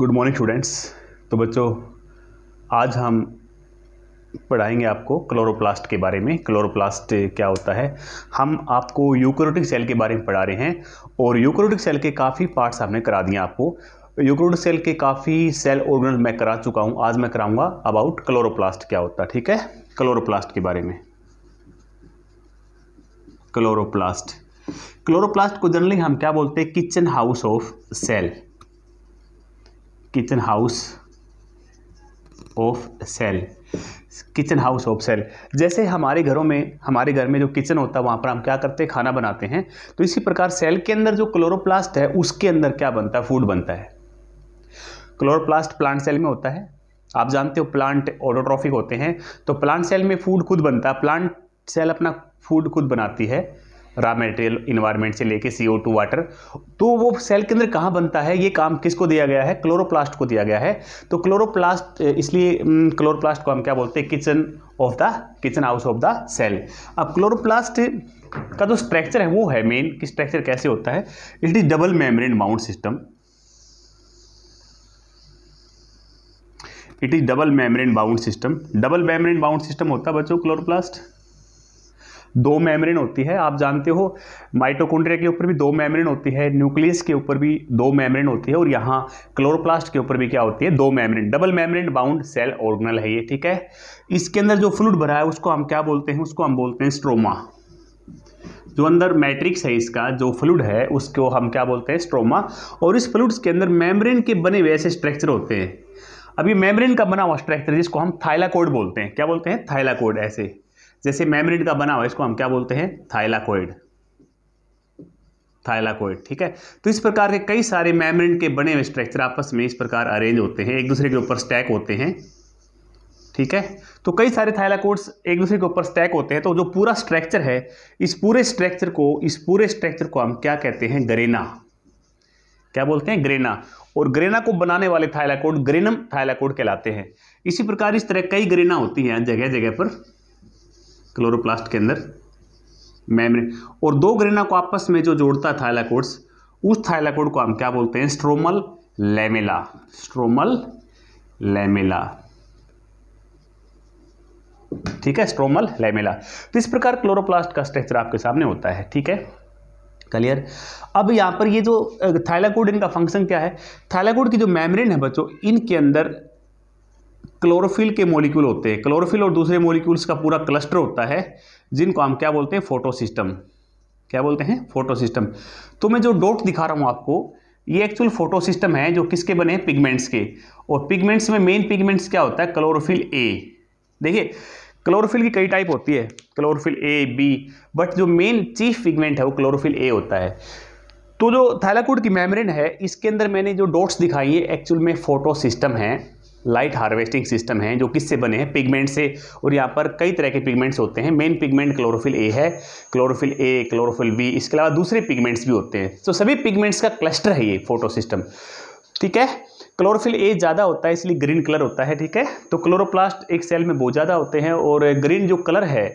good morning students तो बच्चों आज हम पढ़ाएंगे आपको क्लोरोप्लास्ट के बारे में क्लोरोप्लास्ट क्या होता है हम आपको यूक्रोटिक सेल के बारे में पढ़ा रहे हैं और यूक्रोटिक सेल के काफ़ी पार्ट्स हमने करा दिए आपको यूक्रोटिक सेल के काफ़ी सेल ऑर्गन मैं करा चुका हूँ आज मैं कराऊँगा अबाउट क्लोरोप्लास्ट क्या होता है ठीक है क्लोरोप्लास्ट के बारे में क्लोरोप्लास्ट क्लोरोप्लास्ट को जनरली हम क्या बोलते हैं kitchen house of cell kitchen house of cell kitchen house of cell जैसे हमारे घरों में हमारे घर में जो किचन होता है वहाँ पर हम क्या करते हैं खाना बनाते हैं तो इसी प्रकार सेल के अंदर जो क्लोरोप्लास्ट है उसके अंदर क्या बनता है फूड बनता है क्लोरोप्लास्ट प्लांट सेल में होता है आप जानते हो प्लांट ऑडोट्रॉफिक होते हैं तो प्लांट सेल में फूड खुद बनता है प्लांट सेल अपना फूड खुद बनाती है रॉ मेटेरियल इन्वायरमेंट से लेके सी टू वाटर तो वो सेल के अंदर कहाँ बनता है ये काम किसको दिया गया है क्लोरोप्लास्ट को दिया गया है तो क्लोरोप्लास्ट इसलिए क्लोरोप्लास्ट को हम क्या बोलते हैं kitchen of the kitchen house of the cell अब क्लोरोप्लास्ट का जो स्ट्रक्चर है वो है मेन कि स्ट्रक्चर कैसे होता है it is double membrane mount system it is double membrane bound system double membrane bound system होता है बच्चों क्लोरोप्लास्ट दो मेम्ब्रेन होती है आप जानते हो माइटोकॉन्ड्रिया के ऊपर भी दो मेम्ब्रेन होती है न्यूक्लियस के ऊपर भी दो मेम्ब्रेन होती है और यहाँ क्लोरोप्लास्ट के ऊपर भी क्या होती है दो membrane double membrane bound cell organelle है ये ठीक है इसके अंदर जो फ्लूड भरा है उसको हम क्या बोलते हैं उसको हम बोलते हैं स्ट्रोमा जो अंदर मैट्रिक्स है इसका जो फ्लूड है उसको हम क्या बोलते हैं स्ट्रोमा और इस फ्लूड्स के अंदर मेम्ब्रेन के बने हुए ऐसे स्ट्रक्चर होते हैं अब ये मेम्ब्रेन का बना हुआ स्ट्रक्चर जिसको हम थाइलाकोड बोलते हैं क्या बोलते हैं थाइलाकोड ऐसे जैसे मेम्ब्रेन का बना हुआ इसको हम क्या बोलते हैं थाइलाकोइड थाइलाकोइड ठीक है तो इस प्रकार के कई सारे मेम्ब्रेन के बने हुए स्ट्रक्चर आपस में इस प्रकार अरेंज होते हैं एक दूसरे के ऊपर स्टैक होते हैं ठीक है तो कई सारे थाइलाकोड्स एक दूसरे के ऊपर स्टैक होते हैं तो जो पूरा स्ट्रक्चर है इस पूरे स्ट्रक्चर को इस पूरे स्ट्रक्चर को हम क्या कहते हैं ग्रेना क्या बोलते हैं ग्रेना और ग्रेना को बनाने वाले थाइलाकोड ग्रेनम थाइलाकोड कहलाते हैं इसी प्रकार इस तरह कई ग्रेना होती हैं जगह जगह पर क्लोरोप्लास्ट के अंदर मेम्ब्रेन और दो ग्रेना को आपस में जो जोड़ता है थायलाकोड्स उस थायलाकोड को हम क्या बोलते हैं स्ट्रोमल लेमेला स्ट्रोमल लेमेला ठीक है स्ट्रोमल लेमेला तो इस प्रकार क्लोरोप्लास्ट का स्ट्रक्चर आपके सामने होता है ठीक है क्लियर अब यहां पर ये जो थायलाकोड uh, इनका फंक्शन क्या है थायलाकोड की जो मेम्ब्रेन है बच्चों इनके अंदर क्लोरोफिल के मॉलिक्यूल होते हैं क्लोरोफिल और दूसरे मॉलिक्यूल्स का पूरा क्लस्टर होता है जिनको हम क्या बोलते हैं फोटो सिस्टम क्या बोलते हैं फोटो सिस्टम तो मैं जो डॉट दिखा रहा हूँ आपको ये एक्चुअल फोटो सिस्टम है जो किसके बने हैं पिगमेंट्स के और पिगमेंट्स में मेन पिगमेंट्स क्या होता है क्लोरोफिल ए देखिए क्लोरोफिल की कई टाइप होती है क्लोरोफिल ए बी बट जो मेन चीफ पिगमेंट है वो क्लोरोफिल ए होता है तो जो थैलाकोड की मेम्ब्रेन है इसके अंदर मैंने जो डॉट्स दिखाई है एक्चुअल में फोटो सिस्टम है लाइट हार्वेस्टिंग सिस्टम हैं जो किससे बने हैं पिगमेंट से और यहाँ पर कई तरह के पिगमेंट्स होते हैं मेन पिगमेंट क्लोरोफिल ए है क्लोरोफिल ए क्लोरोफिल बी इसके अलावा दूसरे पिगमेंट्स भी होते हैं तो सभी पिगमेंट्स का क्लस्टर है ये फोटो सिस्टम ठीक है क्लोरोफिल ए ज़्यादा होता है इसलिए ग्रीन कलर होता है ठीक है तो क्लोरोप्लास्ट एक सेल में बहुत ज़्यादा होते हैं और ग्रीन जो कलर है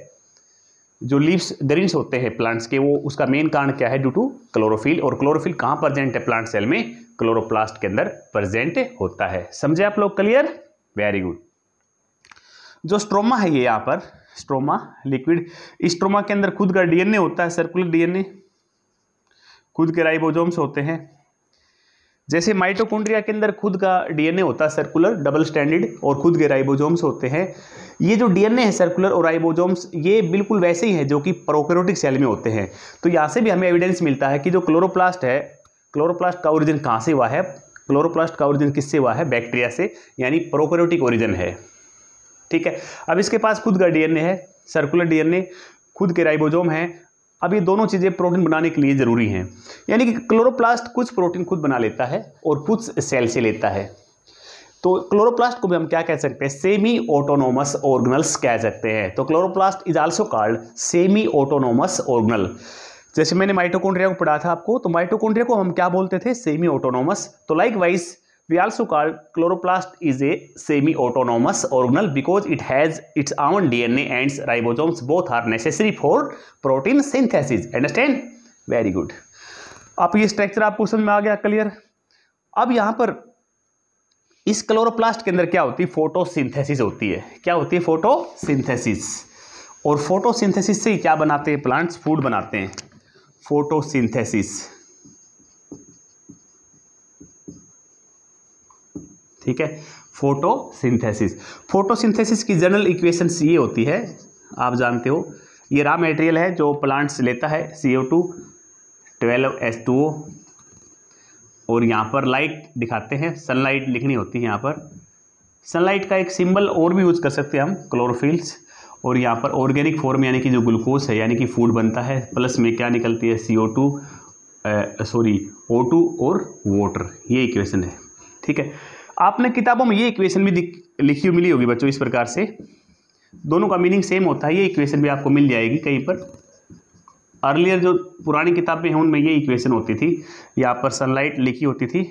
जो लीव्स ग्रीन्स होते हैं प्लांट्स के वो उसका मेन कारण क्या है ड्यू टू क्लोरोफिल और क्लोरोफिल कहाँ प्रजेंट है प्लांट सेल में क्लोरोप्लास्ट के अंदर प्रेजेंट होता है समझे आप लोग क्लियर वेरी गुड जो स्ट्रोमा है ये यहाँ पर स्ट्रोमा लिक्विड स्ट्रोमा के अंदर खुद का डीएनए होता है सर्कुलर डीएनए खुद के राइबोजोम्स होते हैं जैसे माइटोकॉन्ड्रिया के अंदर खुद का डीएनए होता है सर्कुलर डबल स्टैंडर्ड और खुद के राइबोजोम्स होते हैं ये जो डीएनए है सर्कुलर और राइबोजोम्स ये बिल्कुल वैसे ही है जो कि प्रोकैरियोटिक सेल में होते हैं तो यहाँ से भी हमें एविडेंस मिलता है कि जो क्लोरोप्लास्ट है क्लोरोप्लास्ट का ओरिजिन कहाँ से हुआ है क्लोरोप्लास्ट का ओरिजिन किससे हुआ है बैक्टीरिया से यानी प्रोकैरियोटिक ओरिजिन है ठीक है अब इसके पास खुद का डीएनए है सर्कुलर डीएनए खुद के राइबोजोम है अब ये दोनों चीज़ें प्रोटीन बनाने के लिए ज़रूरी हैं यानी कि क्लोरोप्लास्ट कुछ प्रोटीन खुद बना लेता है और कुछ सेल से लेता है तो क्लोरोप्लास्ट को भी हम क्या कह सकते हैं सेमी ऑटोनोमस ऑर्गनल्स कह सकते हैं तो chloroplast is also called semi autonomous organelle जैसे मैंने माइटोकोन्ड्रिया को पढ़ा था आपको तो माइटोकोन्ड्रिया को हम क्या बोलते थे सेमी ऑटोनोमस तो likewise we also call chloroplast is a semi autonomous organelle because it has its own dna and ribosomes both are necessary for protein synthesis understand very good आप ये structure आपको समझ में आ गया clear अब यहाँ पर इस क्लोरोप्लास्ट के अंदर क्या होती है फोटोसिंथेसिस होती है क्या होती है फोटोसिंथेसिस और फोटोसिंथेसिस से क्या बनाते हैं प्लांट्स फूड बनाते हैं फोटोसिंथेसिस ठीक है फोटोसिंथेसिस फोटोसिंथेसिस की जनरल सी ये होती है आप जानते हो ये रॉ मेटेरियल है जो प्लांट्स लेता है C O two twelve S two O और यहाँ पर लाइट दिखाते हैं सनलाइट लिखनी होती है यहाँ पर सनलाइट का एक सिंबल और भी यूज कर सकते हैं हम क्लोरोफिल्स और यहाँ पर ऑर्गेनिक फॉर्म यानी कि जो ग्लूकोज है यानी कि फूड बनता है प्लस में क्या निकलती है C O two sorry O two और वाटर ये इक्वेशन है ठीक है आपने किताबों में ये इक्वेशन भी लिखी मिली होगी बच्चों इस प्रकार से दोनों का मीनिंग सेम होता है ये इक्वेशन भी आपको मिल जाएगी कहीं पर अर्लियर जो पुरानी किताबें हैं उनमें ये इक्वेशन होती थी यहाँ पर सनलाइट लिखी होती थी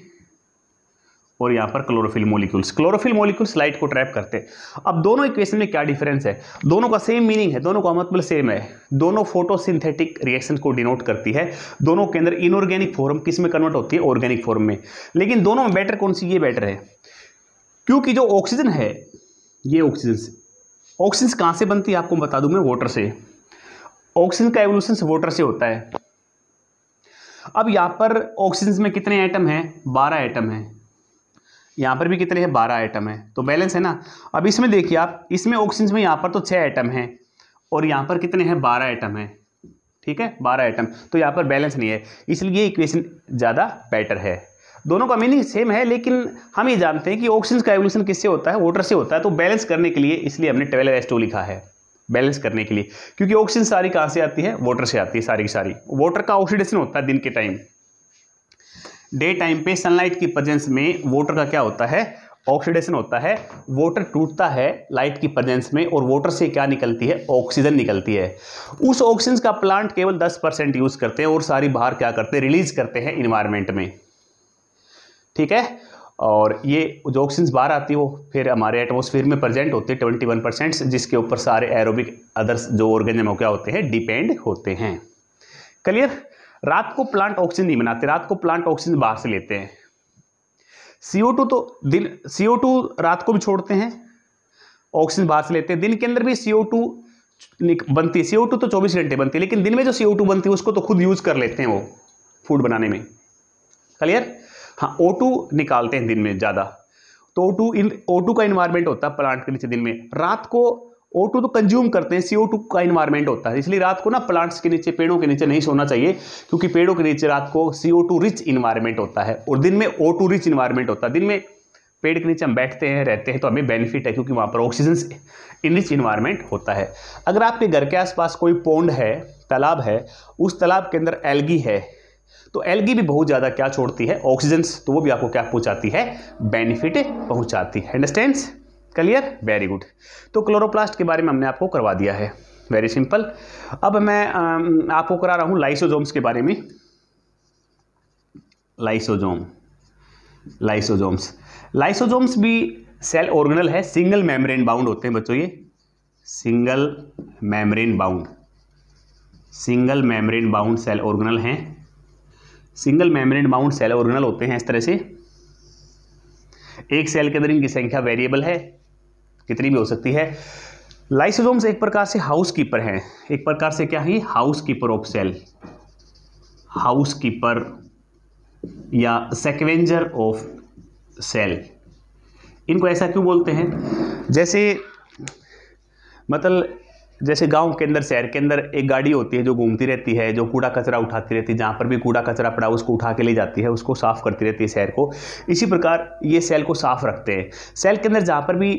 और यहाँ पर chlorophyll molecules chlorophyll molecules light को ट्रैप करते हैं अब दोनों इक्वेशन में क्या डिफरेंस है दोनों का सेम मीनिंग है दोनों का मतलब सेम है दोनों फोटोसिंथेटिक रिएक्शन को डिनोट करती है दोनों के अंदर इनऑर्गेनिक फॉर्म किस में कन्वर्ट होती है ऑर्गेनिक फॉर्म में लेकिन दोनों में बेटर कौन सी ये बेटर है क्योंकि जो ऑक्सीजन है ये ऑक्सीजन ऑक्सीजन कहाँ से बनती है आपको बता दूँ मैं वाटर से ऑक्सीजन का एवोल्यूशन वाटर से होता है अब यहाँ पर ऑक्सीजन में कितने आइटम हैं बारह आइटम हैं यहाँ पर भी कितने हैं बारह आइटम है तो बैलेंस है ना अब इसमें देखिए आप इसमें ऑक्सीजन में यहाँ पर तो छः आइटम हैं और यहाँ पर कितने हैं बारह आइटम हैं ठीक है बारह आइटम तो यहाँ पर बैलेंस नहीं है इसलिए इक्वेशन ज़्यादा बेटर है दोनों का मीनिंग सेम है लेकिन हम ये जानते हैं कि ऑक्सीजन का एवोल्यूशन किससे होता है वाटर से होता है तो बैलेंस करने के लिए इसलिए हमने ट्वेल्व एस टू लिखा है बैलेंस करने के लिए क्योंकि ऑक्सीजन सारी कहाँ से आती है वाटर से आती है सारी की सारी वाटर का ऑक्सीडेशन होता है दिन के टाइम डे टाइम पे सनलाइट की प्रजेंस में वोटर का क्या होता है ऑक्सीडेशन होता है वोटर टूटता है लाइट की प्रजेंस में और वोटर से क्या निकलती है ऑक्सीजन निकलती है उस ऑक्सीजन का प्लांट केवल 10 परसेंट यूज़ करते हैं और सारी बाहर क्या करते हैं रिलीज करते हैं इन्वायरमेंट में ठीक है और ये जो ऑक्सीजन बाहर आती हो फिर हमारे एटमोसफियर में प्रेजेंट होते हैं ट्वेंटी वन परसेंट जिसके ऊपर सारे एरोबिक अदर्स जो ऑर्गेनिज्म क्या होते हैं डिपेंड होते हैं क्लियर रात को प्लांट ऑक्सीजन नहीं बनाते रात को प्लांट ऑक्सीजन बाहर से लेते हैं सीओ टू तो दिन सीओ टू रात को भी छोड़ते हैं ऑक्सीजन बाहर से लेते हैं दिन के अंदर भी सीओ टू बनती है सीओ टू तो चौबीस घंटे बनती है लेकिन दिन में जो सीओ टू बनती है उसको तो खुद यूज कर लेते हैं वो फूड बनाने में क्लियर हाँ ओ टू निकालते हैं दिन में ज़्यादा तो O two in O two का इन्वायरमेंट होता है प्लांट के नीचे दिन में रात को ओ टू तो कंज्यूम करते हैं सी ओ टू का इन्वायरमेंट होता है इसलिए रात को ना प्लांट्स के नीचे पेड़ों के नीचे नहीं सोना चाहिए क्योंकि पेड़ों के नीचे रात को C O two rich environment होता है और दिन में ओ टू रिच इन्वायरमेंट होता है दिन में पेड़ के नीचे हम बैठते हैं रहते हैं तो हमें बेनिफिट है क्योंकि वहाँ पर ऑक्सीजन इन रिच इन्वायरमेंट होता है अगर आपके घर के आसपास कोई पौंड है तालाब है उस तालाब के अंदर एलगी है तो एल्गी भी बहुत ज़्यादा क्या छोड़ती है ऑक्सीजन तो वो भी आपको क्या पहुँचाती है बेनिफिट पहुँचाती है अंडरस्टैंड क्लियर वेरी गुड तो क्लोरोप्लास्ट के बारे में हमने आपको करवा दिया है वेरी सिंपल अब मैं आपको करा रहा हूँ लाइसोजोम्स के बारे में लाइसोजोम लाइसोजोम्स लाइसोजोम्स भी सेल ऑर्गेनल है सिंगल मेम्ब्रेन बाउंड होते हैं बच्चों ये single membrane bound single membrane bound cell organelle हैं single membrane bound cell organelle होते हैं इस तरह से एक सेल के अंदर इनकी संख्या वेरिएबल है कितनी भी हो सकती है लाइसोजोम्स एक प्रकार से हाउस कीपर हैं एक प्रकार से क्या है housekeeper of cell housekeeper या सेक्वेंजर ऑफ सेल इनको ऐसा क्यों बोलते हैं जैसे मतलब जैसे गांव के अंदर शहर के अंदर एक गाड़ी होती है जो घूमती रहती है जो कूड़ा कचरा उठाती रहती है जहाँ पर भी कूड़ा कचरा पड़ा उसको उठा के ले जाती है उसको साफ़ करती रहती है शहर को इसी प्रकार ये सेल को साफ़ रखते हैं सेल के अंदर जहाँ पर भी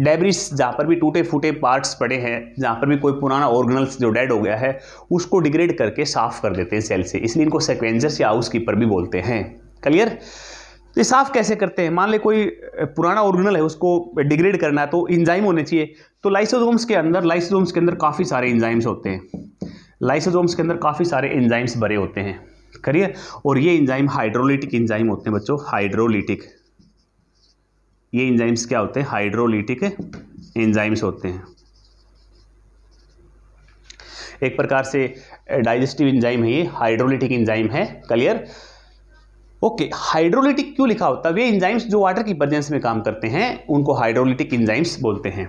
डेब्रिस जहाँ पर भी टूटे फूटे पार्ट्स पड़े हैं जहाँ पर भी कोई पुराना ऑर्गनल्स जो डेड हो गया है उसको डिग्रेड करके साफ कर देते हैं सेल से इसलिए इनको सेक्वेंजर्स या हाउस कीपर भी बोलते हैं क्लियर तो ये साफ कैसे करते हैं मान ले कोई पुराना ऑर्गनल है उसको डिग्रेड करना है तो इंजाइम होने चाहिए तो लाइसोजोम्स के अंदर लाइसोजोम्स के अंदर काफ़ी सारे इंजाइम्स होते हैं लाइसोजोम्स के अंदर काफ़ी सारे इंजाइम्स भरे होते हैं करिए और ये इंजाइम हाइड्रोलिटिक इंजाइम होते हैं बच्चों हाइड्रोलिटिक ये इंजाइम्स क्या होते हैं हाइड्रोलिटिक एंजाइम्स होते हैं एक प्रकार से डाइजेस्टिव eh, इंजाइम है ये हाइड्रोलिटिक इंजाइम है क्लियर ओके हाइड्रोलिटिक क्यों लिखा होता है वे इंजाइम्स जो वाटर की प्रेजेंस में काम करते हैं उनको हाइड्रोलिटिक इंजाइम्स बोलते हैं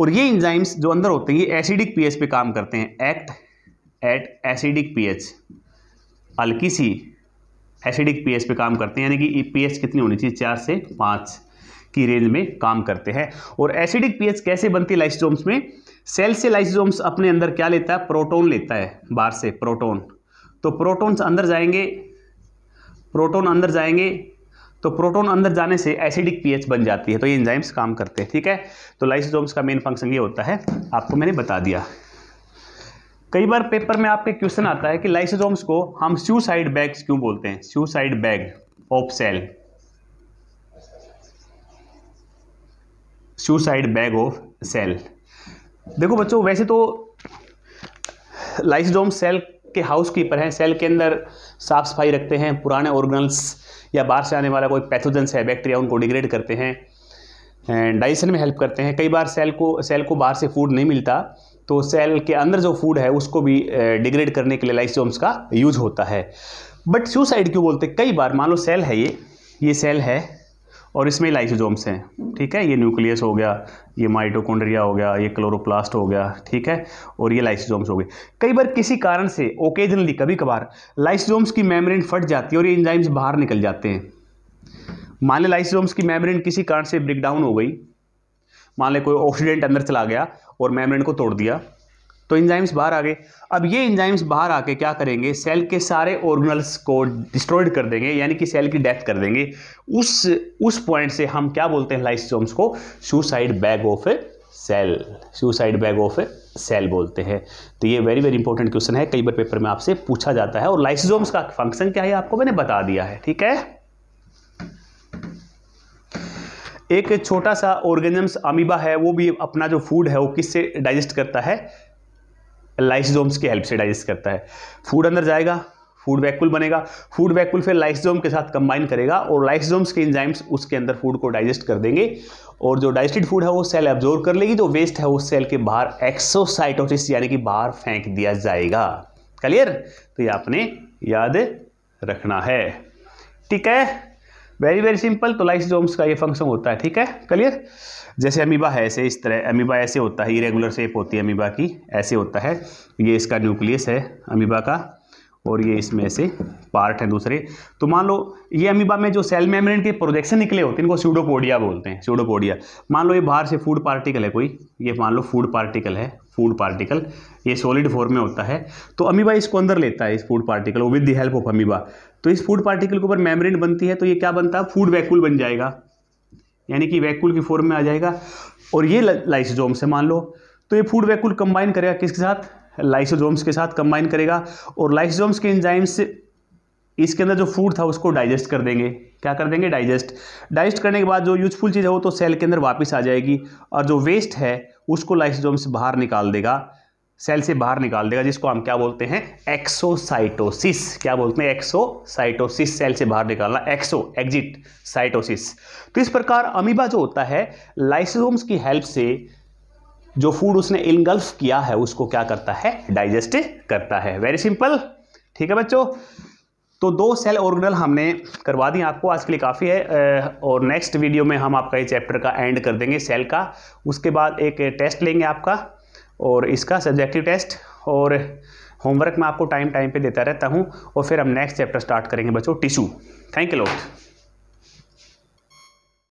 और ये इंजाइम्स जो अंदर होते हैं ये एसिडिक पीएच पे काम करते हैं एक्ट एट एसिडिक पीएच हल्की सी एसिडिक पीएच पे काम करते हैं यानी कि पीएच कितनी होनी चाहिए चार से पाँच की रेंज में काम करते हैं और एसिडिक पीएच कैसे बनती है लाइसोसोम्स में सेल से लाइसोसोम्स अपने अंदर क्या लेता है प्रोटोन लेता है बाहर से प्रोटोन तो प्रोटोन्स अंदर जाएंगे प्रोटोन अंदर जाएंगे तो प्रोटोन अंदर जाने से एसिडिक पीएच बन जाती है तो ये एंजाइम्स काम करते हैं ठीक है तो लाइसोसोम्स का मेन फंक्शन ये होता है आपको मैंने बता दिया कई बार पेपर में आपके क्वेश्चन आता है कि लाइसोसोम्स को हम स्यूसाइड बैग्स क्यों बोलते हैं suicide bag of cell suicide bag of cell देखो बच्चों वैसे तो लाइसडोम सेल के हाउस कीपर हैं सेल के अंदर साफ सफाई रखते हैं पुराने ऑर्गनल्स या बाहर से आने वाला कोई पैथोजेंस है बैक्टीरिया उनको डिग्रेड करते हैं डाइजेशन में हेल्प करते हैं कई बार सेल को सेल को बाहर से फूड नहीं मिलता तो सेल के अंदर जो फूड है उसको भी डिग्रेड करने के लिए लाइसोम्स का यूज होता है बट सुसाइड क्यों बोलते हैं कई बार मान लो सेल है ये ये सेल है और इसमें लाइसोजोम्स हैं ठीक है ये न्यूक्लियस हो गया ये माइटोकोंड्रिया हो गया ये क्लोरोप्लास्ट हो गया ठीक है और ये लाइसोजोम्स हो गए कई बार किसी कारण से ओकेजनली कभी कभार लाइसोजोम्स की मेम्ब्रेन फट जाती है और ये एंजाइम्स बाहर निकल जाते हैं मान लें लाइसोजोम्स की मेम्ब्रेन किसी कारण से ब्रेकडाउन हो गई मान लें कोई ऑक्सीडेंट अंदर चला गया और मेम्ब्रेन को तोड़ दिया तो इंजाइम्स बाहर आ गए अब ये इंजाइम्स बाहर आके क्या करेंगे सेल के सारे ऑर्गनल्स को डिस्ट्रॉयड कर देंगे यानी कि सेल की डेथ कर देंगे उस उस पॉइंट से हम क्या बोलते हैं लाइसोम्स को suicide bag of a cell suicide bag of a cell बोलते हैं तो ये वेरी वेरी इंपॉर्टेंट क्वेश्चन है कई बार पेपर में आपसे पूछा जाता है और लाइसोम्स का फंक्शन क्या है आपको मैंने बता दिया है ठीक है एक छोटा सा ऑर्गेनिम्स अमीबा है वो भी अपना जो फूड है वो किससे डाइजेस्ट करता है लाइसोम्स की हेल्प से डाइजेस्ट करता है फूड अंदर जाएगा फूड वैक्यूल बनेगा फूड वैक्यूल फिर लाइसोम के साथ कंबाइन करेगा और लाइसोम्स के एंजाइम्स उसके अंदर फूड को डाइजेस्ट कर देंगे और जो डाइजेस्टेड फूड है वो सेल एब्जॉर्व कर लेगी जो वेस्ट है वो सेल के बाहर एक्सोसाइटोसिस यानी कि बाहर फेंक दिया जाएगा क्लियर तो ये आपने याद रखना है ठीक है वेरी वेरी सिंपल तो जोम्स का ये फंक्शन होता है ठीक है क्लियर जैसे अमीबा है ऐसे इस तरह अमीबा ऐसे होता है इरेगुलर शेप होती है अमीबा की ऐसे होता है ये इसका न्यूक्लियस है अमीबा का और ये इसमें ऐसे पार्ट हैं दूसरे तो मान लो ये अमीबा में जो सेल मेम्ब्रेन के प्रोजेक्शन निकले होते हैं इनको स्यूडोपोडिया बोलते हैं स्यूडोपोडिया मान लो ये बाहर से फूड पार्टिकल है कोई ये मान लो फूड पार्टिकल है फूड पार्टिकल ये सॉलिड फॉर्म में होता है तो अमीबा इसको अंदर लेता है इस food particle with the help of amoeba तो इस फूड पार्टिकल के ऊपर मेम्ब्रेन बनती है तो ये क्या बनता है फूड वैक्यूल बन जाएगा यानी कि वैक्यूल की फॉर्म में आ जाएगा और ये लाइसोजोम से मान लो तो ये फूड वैक्यूल कंबाइन करेगा किसके साथ लाइसोजोम्स के साथ कंबाइन करेगा और लाइसोजोम्स के एंजाइम्स से इसके अंदर जो फूड था उसको डाइजेस्ट कर देंगे क्या कर देंगे डाइजेस्ट डाइजेस्ट करने के बाद जो यूजफुल चीज़ है वो तो सेल के अंदर वापस आ जाएगी और जो वेस्ट है उसको लाइसोजोम से बाहर निकाल देगा सेल से बाहर निकाल देगा जिसको हम क्या बोलते हैं एक्सोसाइटोसिस क्या बोलते हैं एक्सोसाइटोसिस सेल से बाहर निकालना एक्सो एग्जिट साइटोसिस तो इस प्रकार अमीबा जो होता है लाइसोसोम्स की हेल्प से जो फूड उसने इनगल्फ किया है उसको क्या करता है डाइजेस्ट करता है वेरी सिंपल ठीक है बच्चों तो दो सेल ऑर्गेनल हमने करवा दी आपको आज के लिए काफ़ी है और नेक्स्ट वीडियो में हम आपका ये चैप्टर का एंड कर देंगे सेल का उसके बाद एक टेस्ट लेंगे आपका और इसका सब्जेक्टिव टेस्ट और होमवर्क मैं आपको टाइम टाइम पे देता रहता हूँ और फिर हम नेक्स्ट चैप्टर स्टार्ट करेंगे बच्चों टिशू थैंक यू लोट